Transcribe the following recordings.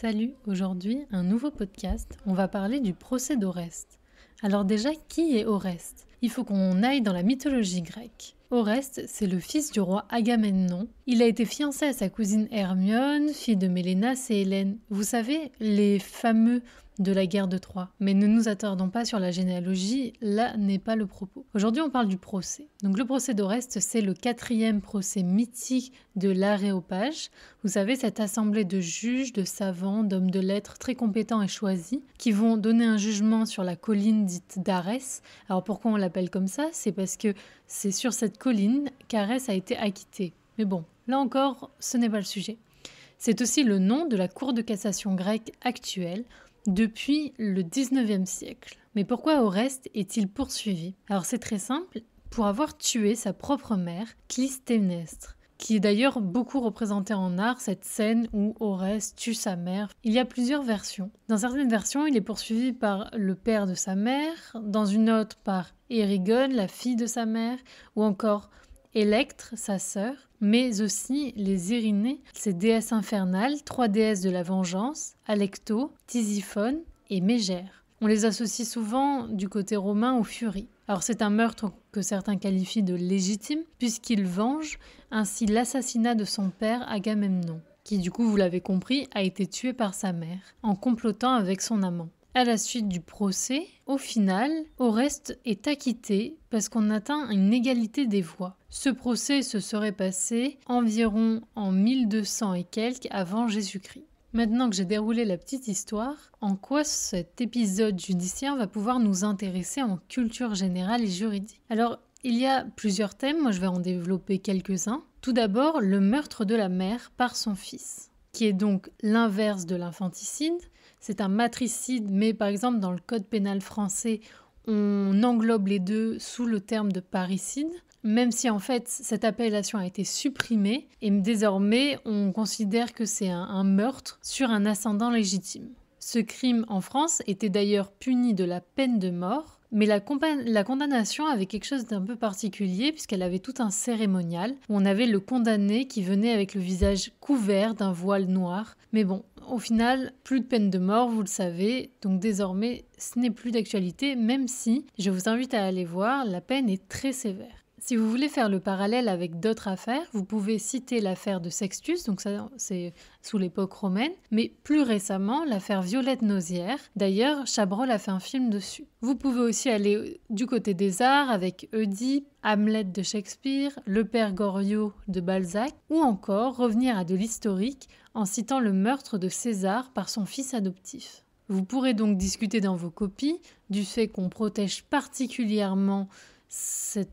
Salut, aujourd'hui un nouveau podcast, on va parler du procès d'Oreste. Alors déjà, qui est Oreste Il faut qu'on aille dans la mythologie grecque. Oreste, c'est le fils du roi Agamemnon, il a été fiancé à sa cousine Hermione, fille de Mélénas et Hélène. Vous savez, les fameux de la guerre de Troie. Mais ne nous attardons pas sur la généalogie, là n'est pas le propos. Aujourd'hui, on parle du procès. Donc le procès d'Oreste, c'est le quatrième procès mythique de l'Aréopage. Vous savez, cette assemblée de juges, de savants, d'hommes de lettres très compétents et choisis, qui vont donner un jugement sur la colline dite d'Arès. Alors pourquoi on l'appelle comme ça C'est parce que c'est sur cette colline qu'Arès a été acquitté. Mais bon, là encore, ce n'est pas le sujet. C'est aussi le nom de la Cour de cassation grecque actuelle depuis le 19e siècle. Mais pourquoi Oreste est-il poursuivi Alors c'est très simple, pour avoir tué sa propre mère, Clysténestre qui est d'ailleurs beaucoup représentée en art, cette scène où Oreste tue sa mère. Il y a plusieurs versions. Dans certaines versions, il est poursuivi par le père de sa mère, dans une autre par Erigone, la fille de sa mère, ou encore Electre, sa sœur, mais aussi les Irinées, ces déesses infernales, trois déesses de la vengeance, Alecto, Tisiphone et Mégère. On les associe souvent du côté romain aux furies. Alors c'est un meurtre que certains qualifient de légitime, puisqu'il venge ainsi l'assassinat de son père Agamemnon, qui du coup, vous l'avez compris, a été tué par sa mère, en complotant avec son amant. À la suite du procès, au final, Oreste est acquitté parce qu'on atteint une égalité des voix. Ce procès se serait passé environ en 1200 et quelques avant Jésus-Christ. Maintenant que j'ai déroulé la petite histoire, en quoi cet épisode judiciaire va pouvoir nous intéresser en culture générale et juridique Alors, il y a plusieurs thèmes, moi je vais en développer quelques-uns. Tout d'abord, le meurtre de la mère par son fils qui est donc l'inverse de l'infanticide. C'est un matricide, mais par exemple dans le Code pénal français, on englobe les deux sous le terme de parricide, même si en fait cette appellation a été supprimée et désormais on considère que c'est un, un meurtre sur un ascendant légitime. Ce crime en France était d'ailleurs puni de la peine de mort mais la, condamnation avait quelque chose d'un peu particulier puisqu'elle avait tout un cérémonial où on avait le condamné qui venait avec le visage couvert d'un voile noir. Mais bon, au final, plus de peine de mort, vous le savez, donc désormais ce n'est plus d'actualité, même si je vous invite à aller voir, la peine est très sévère. Si vous voulez faire le parallèle avec d'autres affaires, vous pouvez citer l'affaire de Sextus, donc ça c'est sous l'époque romaine, mais plus récemment l'affaire Violette Nozière. D'ailleurs, Chabrol a fait un film dessus. Vous pouvez aussi aller du côté des arts avec Oedipe, Hamlet de Shakespeare, Le Père Goriot de Balzac, ou encore revenir à de l'historique en citant le meurtre de César par son fils adoptif. Vous pourrez donc discuter dans vos copies du fait qu'on protège particulièrement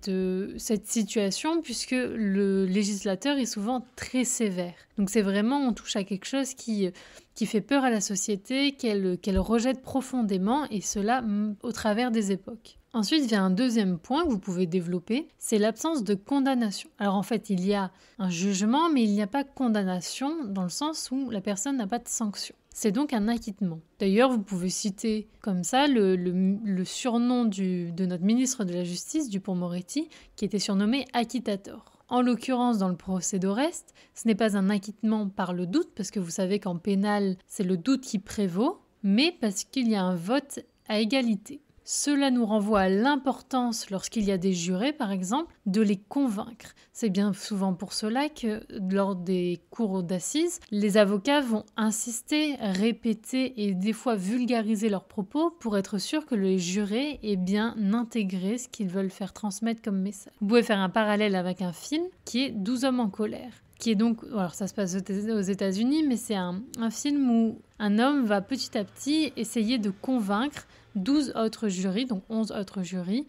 euh, cette, situation puisque le législateur est souvent très sévère. Donc c'est vraiment, on touche à quelque chose qui, euh, fait peur à la société, qu'elle rejette profondément et cela mm, au travers des époques. Ensuite, il y a un deuxième point que vous pouvez développer, c'est l'absence de condamnation. Alors en fait, il y a un jugement, mais il n'y a pas condamnation dans le sens où la personne n'a pas de sanction. C'est donc un acquittement. D'ailleurs, vous pouvez citer comme ça le, surnom de notre ministre de la Justice, Dupont-Moretti, qui était surnommé acquittator. En l'occurrence, dans le procès d'Oreste, ce n'est pas un acquittement par le doute, parce que vous savez qu'en pénal, c'est le doute qui prévaut, mais parce qu'il y a un vote à égalité. Cela nous renvoie à l'importance, lorsqu'il y a des jurés par exemple, de les convaincre. C'est bien souvent pour cela que lors des cours d'assises, les avocats vont insister, répéter et des fois vulgariser leurs propos pour être sûr que les jurés aient bien intégré ce qu'ils veulent faire transmettre comme message. Vous pouvez faire un parallèle avec un film qui est 12 hommes en colère qui est donc, alors ça se passe aux États-Unis, mais c'est un, film où un homme va petit à petit essayer de convaincre 12 autres jurys, donc 11 autres jurys,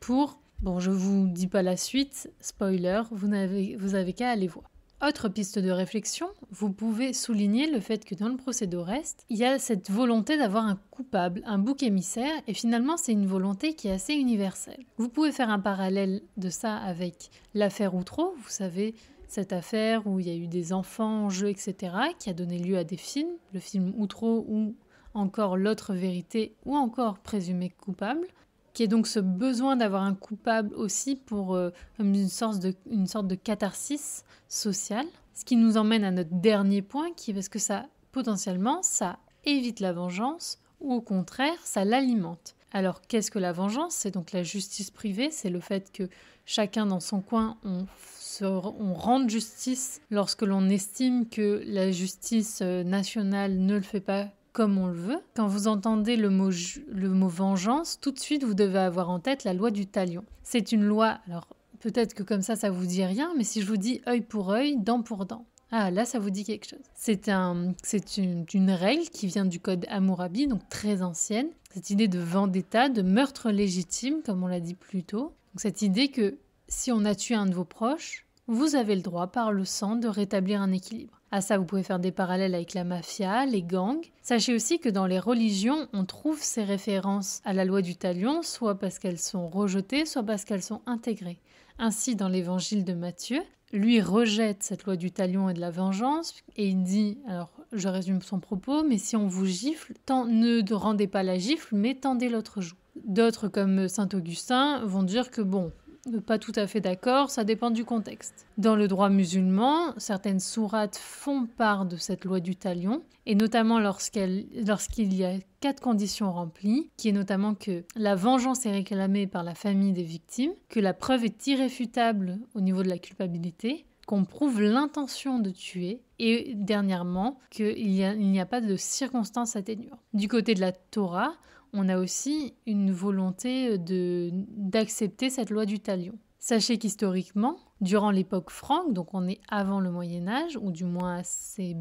pour, bon je vous dis pas la suite, spoiler, vous n'avez vous avez qu'à aller voir. Autre piste de réflexion, vous pouvez souligner le fait que dans le procès d'Oreste, il y a cette volonté d'avoir un coupable, un bouc émissaire, et finalement c'est une volonté qui est assez universelle. Vous pouvez faire un parallèle de ça avec l'affaire Outreau, vous savez, cette affaire où il y a eu des enfants en jeu, etc., qui a donné lieu à des films, le film Outreau ou encore l'autre vérité ou encore présumé coupable, qui est donc ce besoin d'avoir un coupable aussi pour euh, une, sorte de, une sorte de catharsis sociale, ce qui nous emmène à notre dernier point qui est parce que ça potentiellement ça évite la vengeance ou au contraire ça l'alimente. Alors qu'est-ce que la vengeance C'est donc la justice privée, c'est le fait que chacun dans son coin on on rende justice lorsque l'on estime que la justice euh, nationale ne le fait pas comme on le veut, quand vous entendez le mot, le mot vengeance, tout de suite vous devez avoir en tête la loi du talion. C'est une loi, alors peut-être que comme ça ça vous dit rien, mais si je vous dis œil pour œil, dent pour dent, ah là ça vous dit quelque chose. C'est un, c'est une, règle qui vient du code Hammurabi, donc très ancienne. Cette idée de vendetta, de meurtre légitime, comme on l'a dit plus tôt. Donc, cette idée que si on a tué un de vos proches, vous avez le droit par le sang de rétablir un équilibre. À ça, vous pouvez faire des parallèles avec la mafia, les gangs. Sachez aussi que dans les religions, on trouve ces références à la loi du talion, soit parce qu'elles sont rejetées, soit parce qu'elles sont intégrées. Ainsi, dans l'évangile de Matthieu, lui rejette cette loi du talion et de la vengeance, et il dit, alors je résume son propos, mais si on vous gifle, tant ne rendez pas la gifle, mais tendez l'autre joue. D'autres, comme Saint Augustin, vont dire que bon, euh, pas tout à fait d'accord, ça dépend du contexte. Dans le droit musulman, certaines sourates font part de cette loi du talion, et notamment lorsqu'il y a quatre conditions remplies, qui est notamment que la vengeance est réclamée par la famille des victimes, que la preuve est irréfutable au niveau de la culpabilité, qu'on prouve l'intention de tuer et dernièrement qu'il n'y a, pas de circonstances atténuantes. Du côté de la Torah, on a aussi une volonté d'accepter cette loi du talion. Sachez qu'historiquement, durant l'époque franque, donc on est avant le Moyen Âge, ou du moins à ses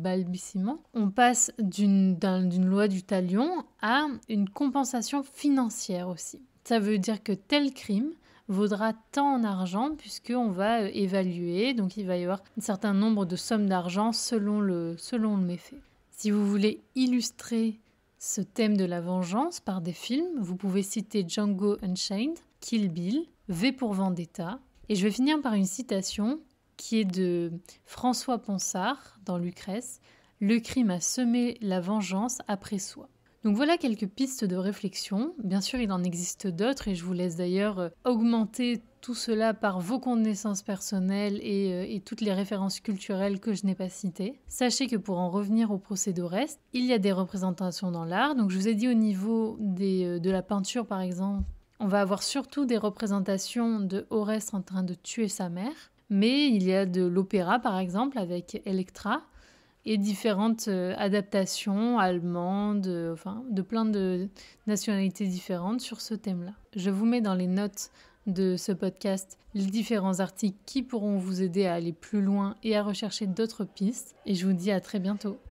on passe d'une loi du talion à une compensation financière aussi. Ça veut dire que tel crime vaudra tant en argent puisqu'on va euh, évaluer, donc il va y avoir un certain nombre de sommes d'argent selon le, selon le méfait. Si vous voulez illustrer ce thème de la vengeance par des films, vous pouvez citer Django Unchained, Kill Bill, V pour Vendetta, et je vais finir par une citation qui est de François Ponsard dans Lucrèce, Le crime a semé la vengeance après soi. Donc voilà quelques pistes de réflexion. Bien sûr, il en existe d'autres et je vous laisse d'ailleurs euh, augmenter tout cela par vos connaissances personnelles euh, et, toutes les références culturelles que je n'ai pas citées. Sachez que pour en revenir au procès d'Oreste, il y a des représentations dans l'art. Donc je vous ai dit au niveau euh, de la peinture par exemple, on va avoir surtout des représentations de en train de tuer sa mère. Mais il y a de l'opéra par exemple avec Electra et différentes euh, adaptations allemandes, euh, enfin de plein de nationalités différentes sur ce thème-là. Je vous mets dans les notes de ce podcast les différents articles qui pourront vous aider à aller plus loin et à rechercher d'autres pistes. Et je vous dis à très bientôt.